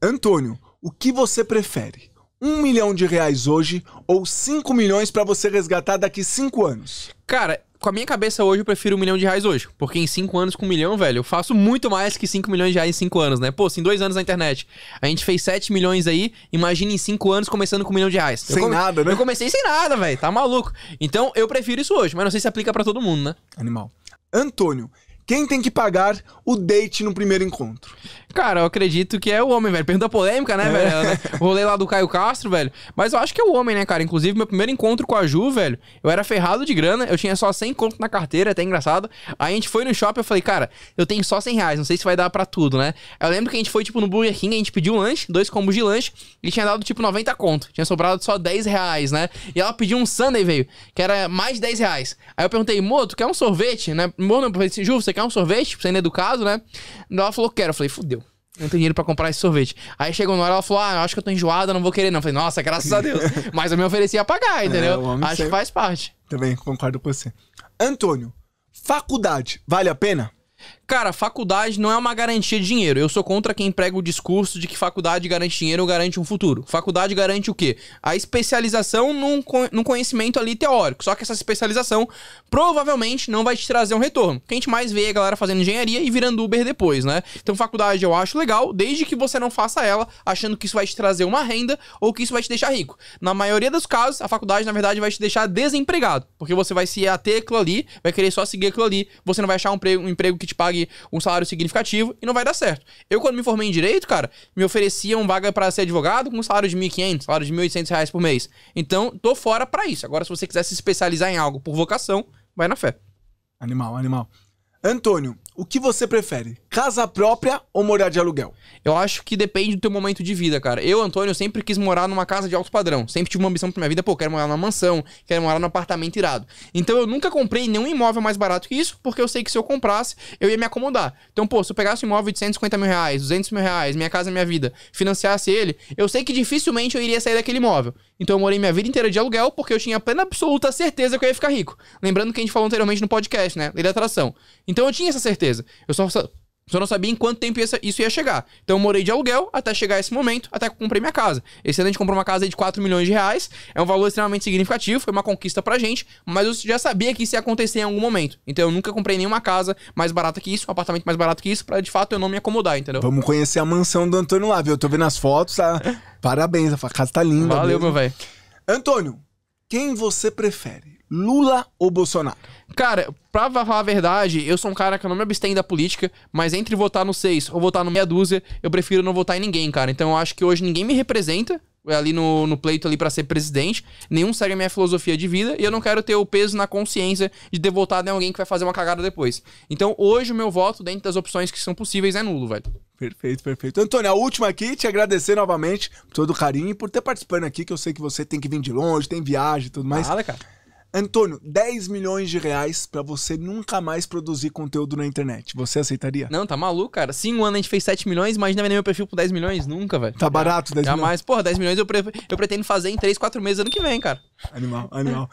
Antônio, o que você prefere? Um milhão de reais hoje ou cinco milhões para você resgatar daqui cinco anos? Cara, com a minha cabeça hoje, eu prefiro um milhão de reais hoje. Porque em cinco anos com um milhão, velho, eu faço muito mais que cinco milhões de reais em cinco anos, né? Pô, se em dois anos na internet a gente fez sete milhões aí, imagina em cinco anos começando com um milhão de reais. Sem come... nada, né? Eu comecei sem nada, velho, tá maluco. Então eu prefiro isso hoje, mas não sei se aplica para todo mundo, né? Animal. Antônio, quem tem que pagar o date no primeiro encontro? Cara, eu acredito que é o homem, velho. Pergunta polêmica, né, é. velho? Né? Rolei lá do Caio Castro, velho. Mas eu acho que é o homem, né, cara? Inclusive, meu primeiro encontro com a Ju, velho, eu era ferrado de grana, eu tinha só 100 conto na carteira, até engraçado. Aí a gente foi no shopping, eu falei, cara, eu tenho só 100 reais, não sei se vai dar para tudo, né? Eu lembro que a gente foi, tipo, no Burger King, a gente pediu um lanche, dois combos de lanche, e tinha dado, tipo, 90 conto. Tinha sobrado só 10 reais, né? E ela pediu um Sunday, velho, que era mais de 10 reais. Aí eu perguntei, Mô, tu quer um sorvete, né? Mô, não, eu falei assim, Ju, você quer um sorvete? Sendo é educado, né? Ela falou, quero. Eu falei, fudeu não tem dinheiro para comprar esse sorvete. Aí chegou na hora, ela falou, ah, acho que eu tô enjoada, não vou querer não. Eu falei, nossa, graças a Deus. Mas eu me ofereci a pagar, é, entendeu? É, acho que faz parte. Também concordo com você. Antônio, faculdade, vale a pena? Cara, faculdade não é uma garantia de dinheiro. Eu sou contra quem prega o discurso de que faculdade garante dinheiro ou garante um futuro. Faculdade garante o quê? A especialização num, num conhecimento ali teórico. Só que essa especialização provavelmente não vai te trazer um retorno. O que a gente mais vê é a galera fazendo engenharia e virando Uber depois, né? Então, faculdade eu acho legal, desde que você não faça ela achando que isso vai te trazer uma renda ou que isso vai te deixar rico. Na maioria dos casos, a faculdade, na verdade, vai te deixar desempregado, porque você vai se ater aquilo ali, vai querer só seguir aquilo ali, você não vai achar um um emprego que te pague um salário significativo e não vai dar certo. Eu, quando me formei em direito, cara, me ofereciam vaga para ser advogado com um salário de 1.500, salário de 1.800 reais por mês. Então, tô fora para isso. Agora, se você quiser se especializar em algo por vocação, vai na fé. Animal, animal. Antônio, o que você prefere? Casa própria ou morar de aluguel? Eu acho que depende do teu momento de vida, cara. Eu, Antônio, sempre quis morar numa casa de alto padrão. Sempre tive uma ambição pra minha vida, pô, quero morar numa mansão, quero morar num apartamento irado. Então eu nunca comprei nenhum imóvel mais barato que isso, porque eu sei que se eu comprasse, eu ia me acomodar. Então, pô, se eu pegasse um imóvel de 150 mil reais, 200 mil reais, minha casa, minha vida, financiasse ele, eu sei que dificilmente eu iria sair daquele imóvel. Então eu morei minha vida inteira de aluguel porque eu tinha plena absoluta certeza que eu ia ficar rico. Lembrando que a gente falou anteriormente no podcast, né? Lei da atração. Então eu tinha essa certeza certeza. Eu só, só não sabia em quanto tempo isso ia chegar. Então eu morei de aluguel até chegar esse momento, até que eu comprei minha casa. Esse ano a gente comprou uma casa de 4 milhões de reais. É um valor extremamente significativo, foi uma conquista pra gente, mas eu já sabia que isso ia acontecer em algum momento. Então eu nunca comprei nenhuma casa mais barata que isso, um apartamento mais barato que isso, pra de fato eu não me acomodar, entendeu? Vamos conhecer a mansão do Antônio lá, viu? Eu tô vendo as fotos, tá? Parabéns, a casa tá linda. Valeu, mesmo. meu velho. Antônio, quem você prefere, Lula ou Bolsonaro? Cara, pra falar a verdade, eu sou um cara que eu não me abstendo da política, mas entre votar no seis ou votar no meia dúzia, eu prefiro não votar em ninguém, cara. Então eu acho que hoje ninguém me representa é, ali no, no pleito ali para ser presidente, nenhum segue a minha filosofia de vida e eu não quero ter o peso na consciência de ter votado em alguém que vai fazer uma cagada depois. Então hoje o meu voto, dentro das opções que são possíveis, é nulo, velho. Perfeito, perfeito. Antônio, a última aqui, te agradecer novamente por todo o carinho e por ter participando aqui, que eu sei que você tem que vir de longe, tem viagem e tudo mais. Fala, cara. Antônio, 10 milhões de reais para você nunca mais produzir conteúdo na internet. Você aceitaria? Não, tá maluco, cara. Sim, um ano a gente fez 7 milhões, imagina vender é meu perfil por 10 milhões. Nunca, velho. Tá barato, 10 Jamais. milhões. Jamais. Porra, 10 milhões eu, pre eu pretendo fazer em 3, 4 meses ano que vem, cara. Animal, animal.